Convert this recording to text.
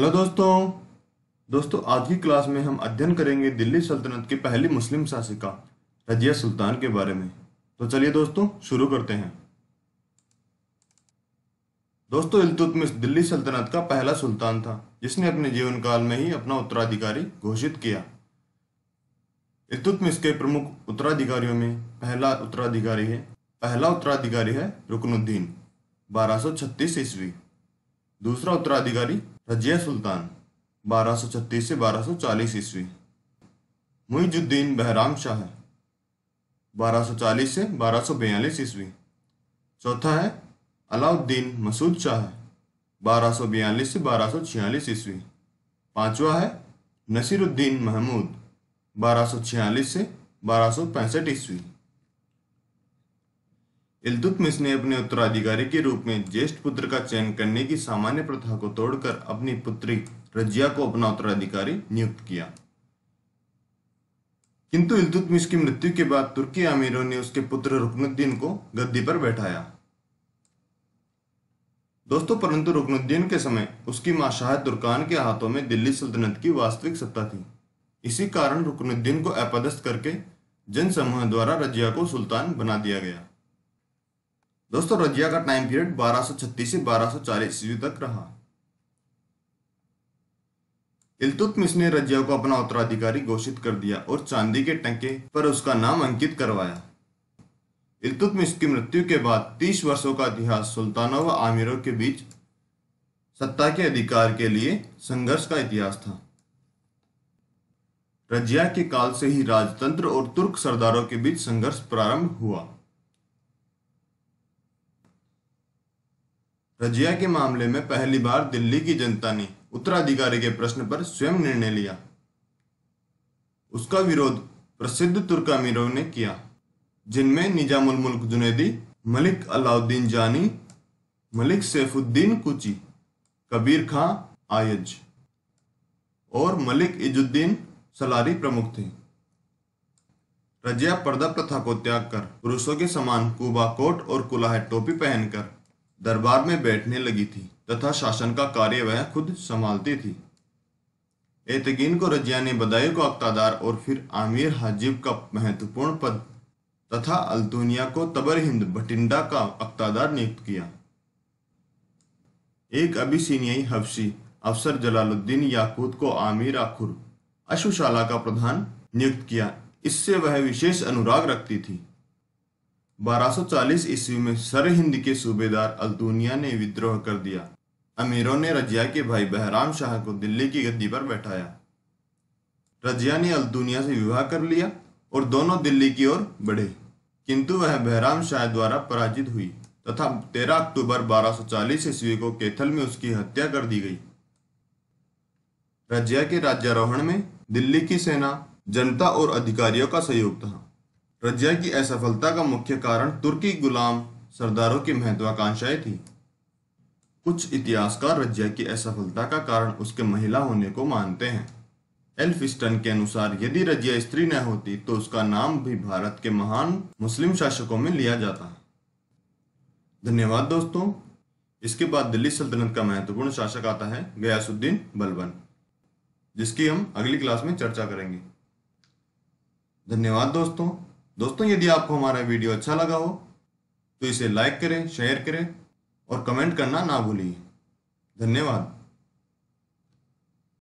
hello दोस्तों दोस्तों आज की क्लास में हम अध्ययन करेंगे दिल्ली सल्तनत की पहली मुस्लिम शासिका रजिया सुल्तान के बारे में तो चलिए दोस्तों शुरू करते हैं दोस्तों इलतुतमिश दिल्ली सल्तनत का पहला सुल्तान था जिसने अपने जीवन काल में ही अपना उत्तराधिकारी घोषित किया इलतुतमिश के प्रमुख उत्तराधिकारियों में पहला उत्तराधिकारी है पहला उत्तराधिकारी है रुकनुद्दीन बारह ईस्वी दूसरा उत्तराधिकारी रजिया सुल्तान 1236 से 1240 ईस्वी मुइजुद्दीन बहराम शाह 1240 से 1242 ईस्वी चौथा है अलाउद्दीन मसूद शाह 1242 से 1246 ईस्वी पांचवा है नसीरुद्दीन महमूद 1246 से 1265 ईस्वी इल्तुतमिश ने अपने उत्तराधिकारी के रूप में ज्येष्ठ पुत्र का चयन करने की सामान्य प्रथा को तोड़कर अपनी पुत्री रजिया को अपना उत्तराधिकारी नियुक्त किया किंतु इल्तुतमिश की मृत्यु के बाद तुर्की अमीरों ने उसके पुत्र रुकनुद्दीन को गद्दी पर बैठाया दोस्तों परंतु रुकनुद्दीन के समय उसकी मां शाह तुर्कान के हाथों में दिल्ली सल्तनत की वास्तविक सत्ता थी इसी कारण रुकनुद्दीन को अपदस्थ करके जनसमूह द्वारा रजिया को सुल्तान बना दिया गया दोस्तों रजिया का टाइम पीरियड 1236 से 1240 सौ तक रहा इलतुतमिश ने रजिया को अपना उत्तराधिकारी घोषित कर दिया और चांदी के टंके पर उसका नाम अंकित करवाया इलतुतमिश की मृत्यु के बाद 30 वर्षों का इतिहास सुल्तानों व आमिरों के बीच सत्ता के अधिकार के लिए संघर्ष का इतिहास था रजिया के काल से ही राजतंत्र और तुर्क सरदारों के बीच संघर्ष प्रारंभ हुआ रजिया के मामले में पहली बार दिल्ली की जनता ने उत्तराधिकारी के प्रश्न पर स्वयं निर्णय लिया उसका विरोध प्रसिद्ध तुर्क अमीरों ने किया जिनमें निजामुल मुल्क जुनेदी मलिक अलाउद्दीन जानी मलिक सैफुद्दीन कुची कबीर खां आयज और मलिक इजुद्दीन सलारी प्रमुख थे रजिया पर्दा प्रथा को त्याग कर पुरुषों के समान कुबा कोट और कुलाहे टोपी पहनकर दरबार में बैठने लगी थी तथा शासन का कार्य वह खुद संभालती थी एतगीन को रजिया ने बदायूं को अख्तादार और फिर आमिर हाजिब का महत्वपूर्ण पद तथा अल्तुनिया को तबर हिंद भटिंडा का अख्तादार नियुक्त किया एक अभिसनियाई हफ्सी अफसर जलालुद्दीन याकूत को आमिर आखुर अश्वशाला का प्रधान नियुक्त किया इससे वह विशेष अनुराग रखती थी 1240 ईस्वी में सर हिंद के सूबेदार अल्तूनिया ने विद्रोह कर दिया अमीरों ने रजिया के भाई बहराम शाह को दिल्ली की गद्दी पर बैठाया रजिया ने अल्तूनिया से विवाह कर लिया और दोनों दिल्ली की ओर बढ़े किंतु वह बहराम शाह द्वारा पराजित हुई तथा 13 अक्टूबर 1240 ईस्वी को केथल में उसकी हत्या कर दी गई रजिया के राज्यारोहण में दिल्ली की सेना जनता और अधिकारियों का सहयोग था रजिया की असफलता का मुख्य कारण तुर्की गुलाम सरदारों की महत्वाकांक्षाएं थी कुछ इतिहासकार रजिया की असफलता का कारण उसके महिला होने को मानते हैं एल्फिस्टन के अनुसार यदि रजिया स्त्री न होती तो उसका नाम भी भारत के महान मुस्लिम शासकों में लिया जाता धन्यवाद दोस्तों इसके बाद दिल्ली सल्तनत का महत्वपूर्ण शासक आता है गयासुद्दीन बलबन जिसकी हम अगली क्लास में चर्चा करेंगे धन्यवाद दोस्तों दोस्तों यदि आपको हमारा वीडियो अच्छा लगा हो तो इसे लाइक करें शेयर करें और कमेंट करना ना भूलिए धन्यवाद